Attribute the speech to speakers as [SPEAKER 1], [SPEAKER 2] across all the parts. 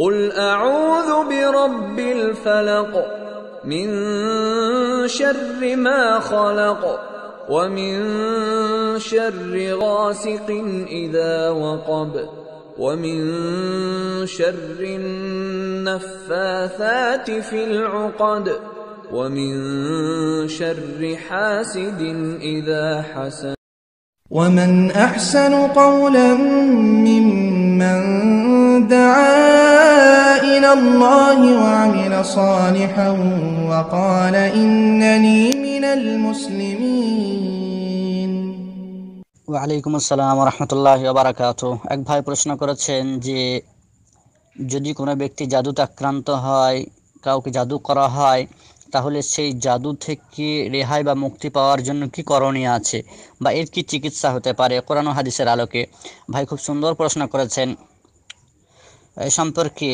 [SPEAKER 1] قل اعوذ برب الفلق من شر ما خلق ومن شر غاسق اذا وقب ومن شر النفاثات في العقد ومن شر حاسد اذا حسد ومن احسن قولا ممن دعا إلى الله وعمل صالحا وقال إنني من المسلمين ওয়ালাইকুম আসসালাম রহমতুল্লাহ বারাকাত এক ভাই প্রশ্ন করেছেন যে যদি কোনো ব্যক্তি জাদুতে আক্রান্ত হয় কাউকে জাদু করা হয় তাহলে সেই জাদু থেকে রেহাই বা মুক্তি পাওয়ার জন্য কি করণীয় আছে বা এর কি চিকিৎসা হতে পারে কোরআন হাদিসের আলোকে ভাই খুব সুন্দর প্রশ্ন করেছেন সম্পর্কে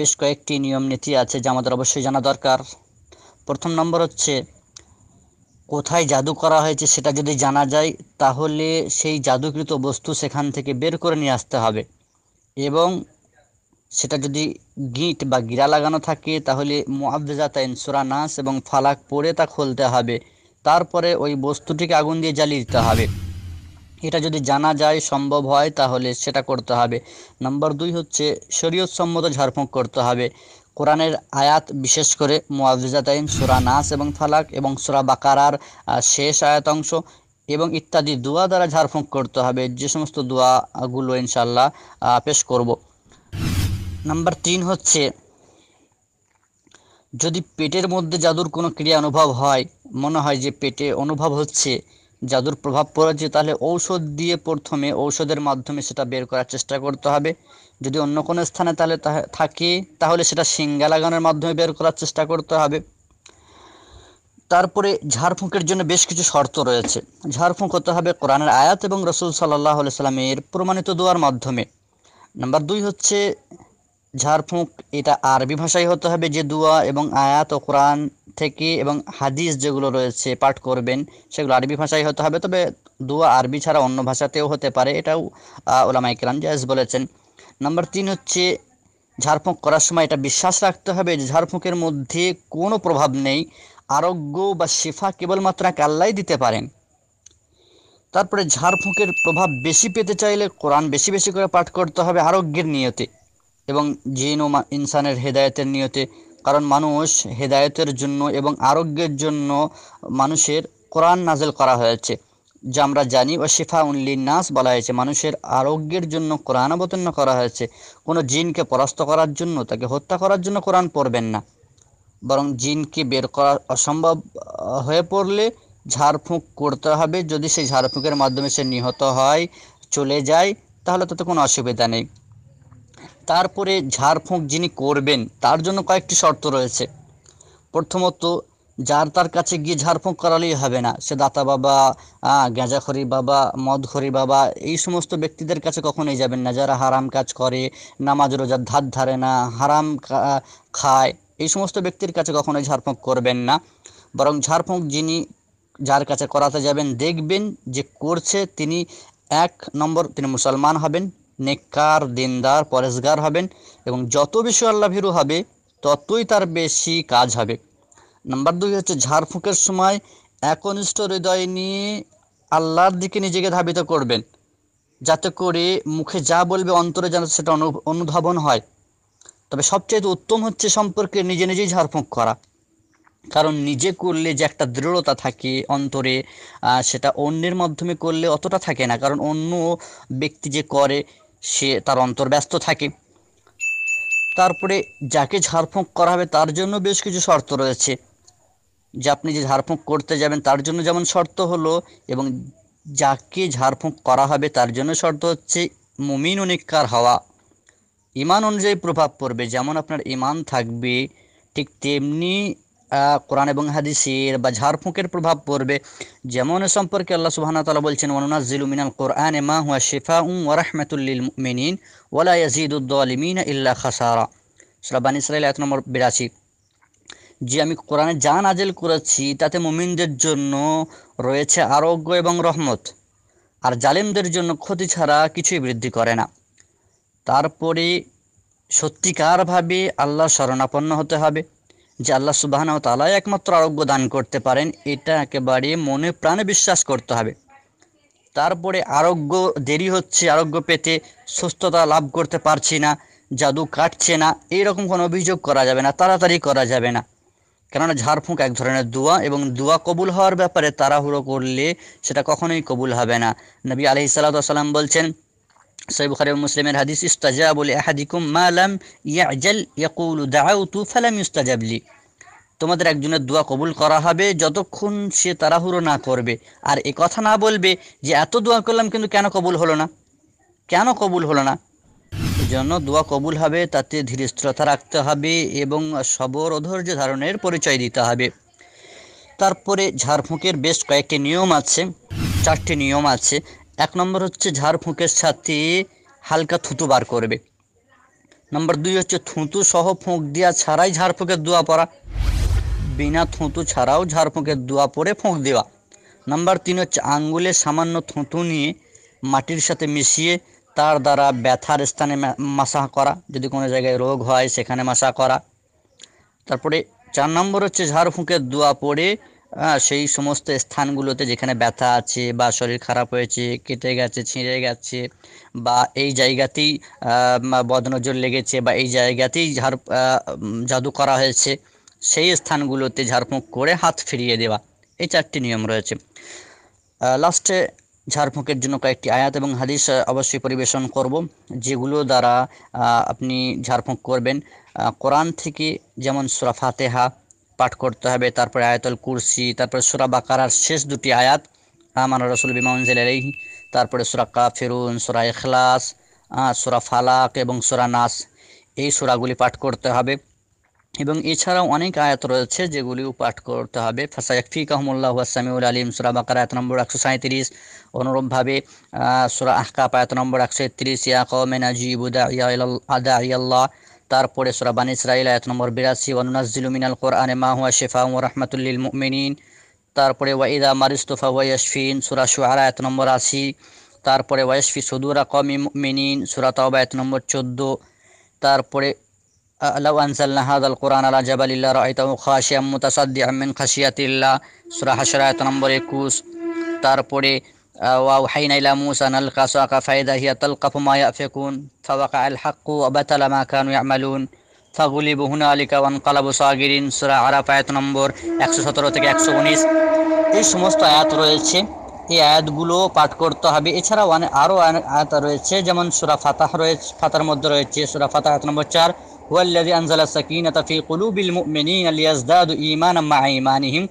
[SPEAKER 1] বেশ কয়েকটি নিয়ম নীতি আছে যা আমাদের অবশ্যই জানা দরকার প্রথম নম্বর হচ্ছে কোথায় জাদু করা হয়েছে সেটা যদি জানা যায় তাহলে সেই জাদুকৃত বস্তু সেখান থেকে বের করে নিয়ে আসতে হবে এবং সেটা যদি গিট বা গিরা লাগানো থাকে তাহলে মুআবজাতাইন সুরা নাস এবং ফালাক পড়ে তা খুলতে হবে তারপরে ওই বস্তুটিকে আগুন দিয়ে জ্বালিয়ে দিতে হবে এটা যদি জানা যায় সম্ভব হয় তাহলে সেটা করতে হবে নম্বর দুই হচ্ছে শরীয়তসম্মত ঝাড়ফুঁক করতে হবে কোরআনের আয়াত বিশেষ করে মুআজাতাইন সুরা নাস এবং ফালাক এবং সুরা বাকারার শেষ আয়াত অংশ এবং ইত্যাদি দোয়া দ্বারা ঝাড়ফুঁক করতে হবে যে সমস্ত দোয়াগুলো ইনশাল্লাহ পেশ করব নাম্বার তিন হচ্ছে যদি পেটের মধ্যে জাদুর কোনো ক্রিয়া অনুভব হয় মনে হয় যে পেটে অনুভব হচ্ছে জাদুর প্রভাব পড়েছে তাহলে ঔষধ দিয়ে প্রথমে ঔষধের মাধ্যমে সেটা বের করার চেষ্টা করতে হবে যদি অন্য কোনো স্থানে তাহলে থাকে তাহলে সেটা সিঙ্গা লাগানোর মাধ্যমে বের করার চেষ্টা করতে হবে তারপরে ঝাড়ফুঁকের জন্য বেশ কিছু শর্ত রয়েছে ঝাড়ফুঁক হতে হবে কোরআনের আয়াত এবং রসুল সাল্লাহ সাল্লামের প্রমাণিত দোয়ার মাধ্যমে নাম্বার দুই হচ্ছে ঝাড়ফুঁক এটা আরবি ভাষায় হতে হবে যে দুয়া এবং আয়াত ও কোরআন থেকে এবং হাদিস যেগুলো রয়েছে পাঠ করবেন সেগুলো আরবি ভাষায় হতে হবে তবে দুয়া আরবি ছাড়া অন্য ভাষাতেও হতে পারে এটাও ওলামা ইকরাম জায়জ বলেছেন নাম্বার তিন হচ্ছে ঝাড়ফুঁক করার সময় এটা বিশ্বাস রাখতে হবে যে ঝাড়ফুঁকের মধ্যে কোনো প্রভাব নেই আরোগ্য বা শিফা কেবলমাত্র এক আল্লাই দিতে পারেন তারপরে ঝাড়ফুঁকের প্রভাব বেশি পেতে চাইলে কোরআন বেশি বেশি করে পাঠ করতে হবে আরোগ্যের নিয়তে এবং জিন ও ইনসানের হেদায়তের নিয়তে কারণ মানুষ হেদায়তের জন্য এবং আরোগ্যের জন্য মানুষের কোরআন নাজেল করা হয়েছে যা আমরা জানি ও শিফা উল্লিন নাস বলা হয়েছে মানুষের আরোগ্যের জন্য কোরআন অবতীর্ণ করা হয়েছে কোনো জিনকে পরাস্ত করার জন্য তাকে হত্যা করার জন্য কোরআন পড়বেন না বরং জিনকে বের করা অসম্ভব হয়ে পড়লে ঝাড়ফুঁক করতে হবে যদি সেই ঝাড়ফুঁকের মাধ্যমে সে নিহত হয় চলে যায় তাহলে তাতে কোনো অসুবিধা নেই তারপরে ঝাড়ফুঁক যিনি করবেন তার জন্য কয়েকটি শর্ত রয়েছে প্রথমত যার তার কাছে গিয়ে ঝাড়ফুঁক করালেই হবে না সে দাতা বাবা গাঁজাখরি বাবা মদখরি বাবা এই সমস্ত ব্যক্তিদের কাছে কখনোই যাবেন না যারা হারাম কাজ করে নামাজ রোজার ধার ধারে না হারাম খায় এই সমস্ত ব্যক্তির কাছে কখনোই ঝাড়ফুঁক করবেন না বরং ঝাড়ফুঁক যিনি যার কাছে করাতে যাবেন দেখবেন যে করছে তিনি এক নম্বর তিনি মুসলমান হবেন নেককার দিনদার পরেশগার হবেন এবং যত বেশি আল্লাহ ভীরু হবে ততই তার বেশি কাজ হবে নাম্বার দুই হচ্ছে ঝাড়ফুঁকের সময় একনিষ্ঠ হৃদয় নিয়ে আল্লাহর দিকে নিজেকে ধাবিত করবেন যাতে করে মুখে যা বলবে অন্তরে যেন সেটা অনুধাবন হয় তবে সবচেয়ে উত্তম হচ্ছে সম্পর্কে নিজে নিজেই ঝাড়ফুঁক করা কারণ নিজে করলে যে একটা দৃঢ়তা থাকে অন্তরে সেটা অন্যের মাধ্যমে করলে অতটা থাকে না কারণ অন্য ব্যক্তি যে করে সে তার অন্তর ব্যস্ত থাকে তারপরে যাকে ঝাড়ফুঁক করা হবে তার জন্য বেশ কিছু শর্ত রয়েছে যে আপনি যে ঝাড়ফুঁক করতে যাবেন তার জন্য যেমন শর্ত হলো এবং যাকে ঝাড়ফুঁক করা হবে তার জন্য শর্ত হচ্ছে মুমিন অনিকার হওয়া ইমান অনুযায়ী প্রভাব পড়বে যেমন আপনার ইমান থাকবে ঠিক তেমনি কোরআন এবং হাদিসের বা ঝাড়ফুঁকের প্রভাব পড়বে যেমন সম্পর্কে আল্লাহ সুবাহ তালা বলছেন ওয়ানুনাজ্জিলু মিনাল এ মা হুয়া শিফাউন ওয়া রাহমাতুল লিল মিনিন ওয়া লা ইয়াজিদুদ ইল্লা খাসারা সূরা বানী এক নম্বর বিরাশি যে আমি কোরআনে যা নাজেল করেছি তাতে মুমিনদের জন্য রয়েছে আরোগ্য এবং রহমত আর জালিমদের জন্য ক্ষতি ছাড়া কিছুই বৃদ্ধি করে না তারপরে সত্যিকারভাবে আল্লাহ শরণাপন্ন হতে হবে যে আল্লাহ সুবাহানাও তালাই একমাত্র আরোগ্য দান করতে পারেন এটা একেবারে মনে প্রাণে বিশ্বাস করতে হবে তারপরে আরোগ্য দেরি হচ্ছে আরোগ্য পেতে সুস্থতা লাভ করতে পারছি না জাদু কাটছে না এইরকম কোনো অভিযোগ করা যাবে না তাড়াতাড়ি করা যাবে না কেননা ঝাড়ফুঁক এক ধরনের দোয়া এবং দোয়া কবুল হওয়ার ব্যাপারে তাড়াহুড়ো করলে সেটা কখনোই কবুল হবে না নবী আলহি সাল্লাম বলছেন সহিব মুসলিমের হাদিস ইস্তাজা বলে আহাদিকুম মালাম ইয়াজাল ইয়াকুল দাউতু ফালাম ইস্তাজাবলি তোমাদের একজনের দোয়া কবুল করা হবে যতক্ষণ সে তাড়াহুড়ো না করবে আর এ কথা না বলবে যে এত দোয়া করলাম কিন্তু কেন কবুল হলো না কেন কবুল হলো না জন্য দোয়া কবুল হবে তাতে ধীরস্থিরতা রাখতে হবে এবং সবর অধৈর্য ধারণের পরিচয় দিতে হবে তারপরে ঝাড়ফুঁকের বেশ কয়েকটি নিয়ম আছে চারটি নিয়ম আছে এক নম্বর হচ্ছে ঝাড়ফুঁকের সাথে হালকা থুতু বার করবে নম্বর দুই হচ্ছে থুঁতু সহ ফুঁক দেওয়া ছাড়াই ঝাড়ফুঁকের দোয়া পড়া বিনা থুঁতু ছাড়াও ঝাড়ফুঁকের দোয়া পরে ফুঁক দেওয়া নম্বর তিন হচ্ছে আঙ্গুলে সামান্য থুঁতু নিয়ে মাটির সাথে মিশিয়ে তার দ্বারা ব্যথার স্থানে মাসা করা যদি কোনো জায়গায় রোগ হয় সেখানে মাসা করা তারপরে চার নম্বর হচ্ছে ঝাড়ফুঁকের দোয়া পড়ে সেই সমস্ত স্থানগুলোতে যেখানে ব্যথা আছে বা শরীর খারাপ হয়েছে কেটে গেছে ছিঁড়ে গেছে বা এই জায়গাতেই বদনজর লেগেছে বা এই জায়গাতেই ঝাড় জাদু করা হয়েছে সেই স্থানগুলোতে ঝাড়ফুঁক করে হাত ফিরিয়ে দেওয়া এই চারটি নিয়ম রয়েছে লাস্টে ঝাড়ফুঁকের জন্য কয়েকটি আয়াত এবং হাদিস অবশ্যই পরিবেশন করব যেগুলো দ্বারা আপনি ঝাড়ফুঁক করবেন কোরআন থেকে যেমন সুরা ফাতেহা পাঠ করতে হবে তারপরে আয়াতুল কুরসি তারপরে সুরা বাকারার শেষ দুটি আয়াত আমার রসুল বিমাউনজিল তারপরে সুরা কাফিরুন সুরা এখলাস সুরা ফালাক এবং সুরা নাস এই সুরাগুলি পাঠ করতে হবে এবং এছাড়াও অনেক আয়াত রয়েছে যেগুলিও পাঠ করতে হবে ফাসাইফি কাহমুল্লাহ সামিউল আলিম সুরা বাকার আয়াত নম্বর একশো সাঁত্রিশ অনুরূপভাবে সুরা আহকাপ আয়াত নম্বর একশো একত্রিশ ইয়াকিবুদা কমেন ইয়া আদা ইয়াল্লাহ তারপরে সোরাবান ইসরাইল আয়াত নম্বর বিরাশি অনুনাজিল মিনাল কোরআনে মা হুয়া শেফা ও রহমাতুল্লিল মুমিনিন তারপরে ওয়াইদা মারিস্তফা ওয়াইশফিন সুরা শুয়ার আয়াত নম্বর আশি তারপরে ওয়াইশফি সুদুরা কমি মুমিনিন সুরা তাওবা আয়াত নম্বর চোদ্দো তারপরে لو أنزلنا هذا القرآن على جبل الله رأيته خاشعا متصدعا من خشية الله سورة حشر آيات নম্বর 21 তারপরে وأوحينا إلى موسى أن ألقى عصاك فإذا هي تلقف ما يأفكون فوقع الحق وبطل ما كانوا يعملون فغلبوا هنالك وانقلبوا সাগিরিন সূরা আরাফ আয়াত নম্বর 117 থেকে 119 এই সমস্ত আয়াত রয়েছে এই আয়াতগুলো পাঠ করতে হবে এছাড়া অনেক আরও আয়াত রয়েছে যেমন সূরা ফাতাহ রয়েছে ফাতার মধ্যে রয়েছে সূরা ফাতাহ আয়াত নম্বর 4 والذي أنزل السكينة في قلوب المؤمنين ليزدادوا إيمانا مع إيمانهم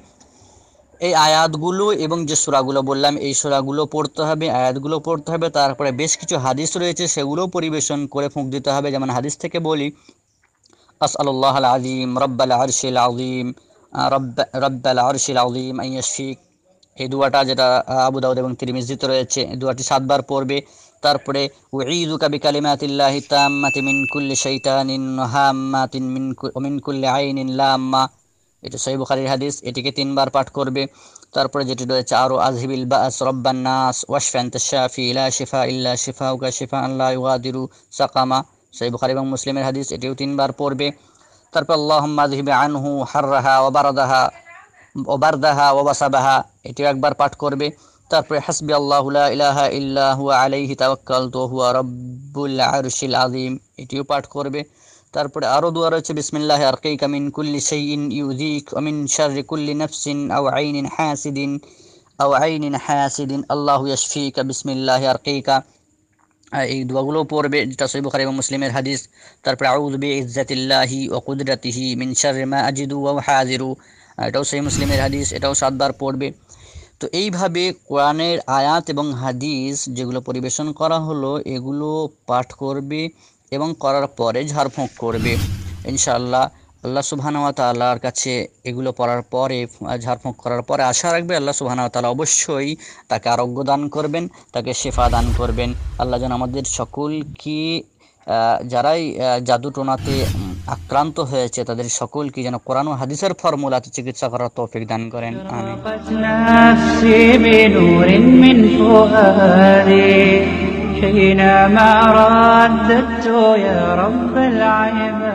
[SPEAKER 1] এই আয়াতগুলো এবং যে সুরাগুলো বললাম এই সুরাগুলো পড়তে হবে আয়াতগুলো পড়তে হবে তারপরে বেশ কিছু হাদিস রয়েছে সেগুলো পরিবেশন করে ফুঁক দিতে হবে যেমন হাদিস থেকে বলি আসআল্লাহ আল আজিম রব্বাল আরশিল আজিম রব্বাল আরশিল আজিম আইয়াশিক এই দুয়াটা যেটা আবু দাউদ এবং তিরমিজিতে রয়েছে এই দুয়াটি সাতবার পড়বে তারপরে উঈদু কাবি কালিমাতিল্লাহ তাম্মাতি মিন কুল্লি হাম্মাতিন মিন মিন কুল্লি আইনিন লাম্মা এটা সহিহ বুখারীর হাদিস এটাকে তিনবার পাঠ করবে তারপরে যেটি রয়েছে আরু আজহিবিল বা আসরব্বান নাস ওয়াশফান্তাশফি লা শিফা ইল্লা শিফা ওয়া শিফা আন লা ইউগাদিরু সাকামা সহিহ বুখারী ও মুসলিমের হাদিস এটিও তিনবার পড়বে তারপর আল্লাহুম্মা আজহিব আনহু حرরাহা ও বারদাহা ও বরদাহা ওয়া ওয়াসবাহা এটি একবার পাঠ করবে তারপর হাসবি আল্লাহু লা ইলাহা ইল্লা হুয়া আলাইহি তাওয়াক্কালতু হুয়া রব্বুল আরশিল আযীম এটিও পাঠ করবে তারপরে আরও দোয়া রয়েছে বিসমিল্লাহ আরকিক মিন কুল্লি শাইইন ইউযিক ওয়া মিন শাররি কুল্লি নাফসিন আও আইনিন হাসিদিন আও আইনিন হাসিদিন আল্লাহু ইয়াশফিকা বিসমিল্লাহ আরকিকা এই দোয়াগুলো পড়বে যেটা সহি বুখারী এবং মুসলিমের হাদিস তারপরে আউযু বিইজ্জাতিল্লাহি ওয়া কুদরাতিহি মিন শাররি মা আজিদু ওয়া হাজিরু এটাও সহি মুসলিমের হাদিস এটাও সাতবার পড়বে তো এইভাবে কোরআনের আয়াত এবং হাদিস যেগুলো পরিবেশন করা হলো এগুলো পাঠ করবে এবং করার পরে ঝাড়ফুঁক করবে ইনশাআল্লাহ আল্লাহ সুবহানাওয়া তাআলার কাছে এগুলো পড়ার পরে ঝাড়ফুঁক করার পরে আশা রাখবে আল্লাহ সুবহানাওয়া তালা অবশ্যই তাকে আরোগ্য দান করবেন তাকে শেফা দান করবেন আল্লাহ যেন আমাদের সকলকে যারাই জাদুটোনাতে আক্রান্ত হয়েছে তাদের সকলকে যেন কোরআন ও হাদিসের ফর্মুলাতে চিকিৎসা করার তৌফিক দান করেন ردت يا رب العيب